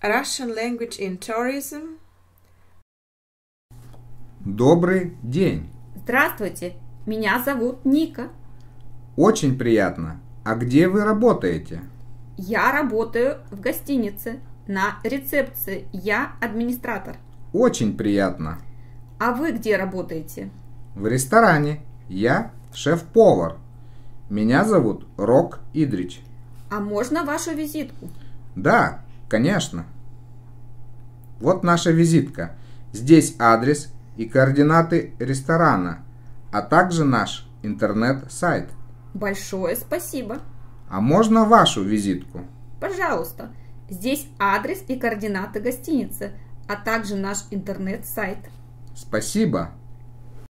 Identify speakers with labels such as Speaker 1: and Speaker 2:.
Speaker 1: Russian language in tourism.
Speaker 2: Добрый день.
Speaker 1: Здравствуйте, меня зовут Ника.
Speaker 2: Очень приятно. А где вы работаете?
Speaker 1: Я работаю в гостинице на рецепции. Я администратор.
Speaker 2: Очень приятно.
Speaker 1: А вы где работаете?
Speaker 2: В ресторане. Я шеф-повар. Меня зовут Рок Идрич.
Speaker 1: А можно вашу визитку?
Speaker 2: Да, Конечно. Вот наша визитка. Здесь адрес и координаты ресторана, а также наш интернет-сайт.
Speaker 1: Большое спасибо.
Speaker 2: А можно вашу визитку?
Speaker 1: Пожалуйста. Здесь адрес и координаты гостиницы, а также наш интернет-сайт.
Speaker 2: Спасибо.